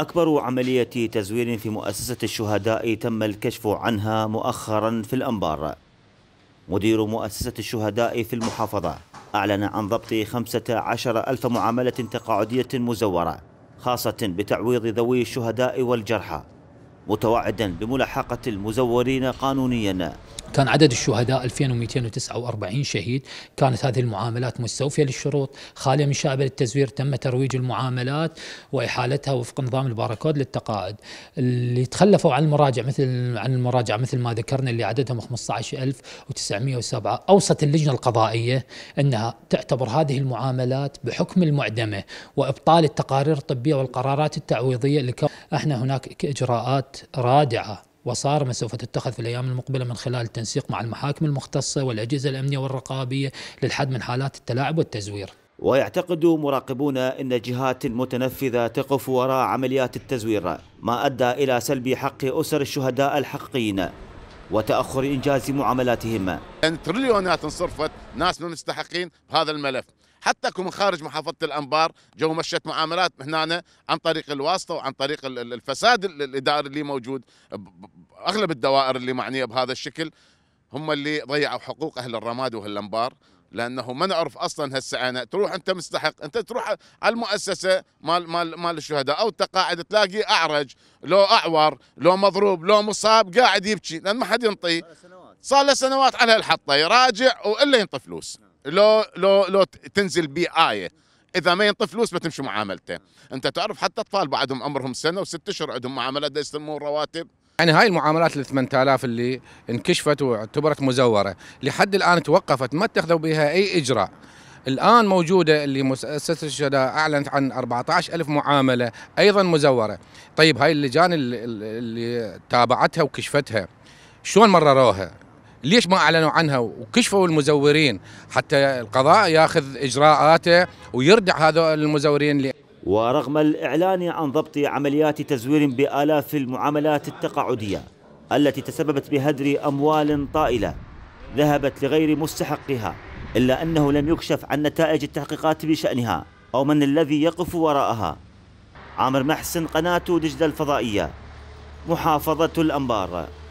أكبر عملية تزوير في مؤسسة الشهداء تم الكشف عنها مؤخرا في الأنبار مدير مؤسسة الشهداء في المحافظة أعلن عن ضبط 15 ألف معاملة تقاعدية مزورة خاصة بتعويض ذوي الشهداء والجرحى متوعدا بملاحقة المزورين قانونيا كان عدد الشهداء 2249 شهيد كانت هذه المعاملات مستوفية للشروط خالية من شائبة التزوير تم ترويج المعاملات وإحالتها وفق نظام الباركود للتقاعد اللي تخلفوا عن المراجع مثل عن المراجعة مثل ما ذكرنا اللي عددهم 15907 أوصت اللجنة القضائية أنها تعتبر هذه المعاملات بحكم المعدمة وإبطال التقارير الطبية والقرارات التعويضية اللي احنا هناك إجراءات رادعه وصارمه سوف تتخذ في الايام المقبله من خلال التنسيق مع المحاكم المختصه والاجهزه الامنيه والرقابيه للحد من حالات التلاعب والتزوير. ويعتقد مراقبون ان جهات متنفذه تقف وراء عمليات التزوير ما ادى الى سلب حق اسر الشهداء الحقيقيين وتاخر انجاز معاملاتهم. يعني تريليونات انصرفت ناس من مستحقين بهذا الملف. حتى من خارج محافظه الانبار جو مشت معاملات هنا عن طريق الواسطه وعن طريق الفساد الاداري اللي موجود اغلب الدوائر اللي معنيه بهذا الشكل هم اللي ضيعوا حقوق اهل الرماد واهل الانبار لانه ما نعرف اصلا هسه انا تروح انت مستحق انت تروح على المؤسسه مال مال مال الشهداء او التقاعد تلاقي اعرج لو اعور لو مضروب لو مصاب قاعد يبكي لان ما حد ينطيه صار له سنوات على الحطه يراجع والا ينطي فلوس نعم. لو لو لو تنزل بي ايه اذا ما ينطي فلوس ما تمشي معاملته انت تعرف حتى اطفال بعدهم عمرهم سنه وست اشهر عندهم معاملات يستلمون رواتب يعني هاي المعاملات ال 8000 اللي انكشفت واعتبرت مزوره لحد الان توقفت ما اتخذوا بها اي اجراء الان موجوده اللي مؤسسه الشهداء اعلنت عن 14000 معامله ايضا مزوره طيب هاي اللجان اللي, اللي تابعتها وكشفتها شلون مرروها ليش ما اعلنوا عنها وكشفوا المزورين حتى القضاء ياخذ اجراءاته ويردع هذول المزورين اللي ورغم الاعلان عن ضبط عمليات تزوير بالاف المعاملات التقاعديه التي تسببت بهدر اموال طائله ذهبت لغير مستحقها الا انه لم يكشف عن نتائج التحقيقات بشانها او من الذي يقف وراءها عامر محسن قناه دجله الفضائيه محافظه الانبار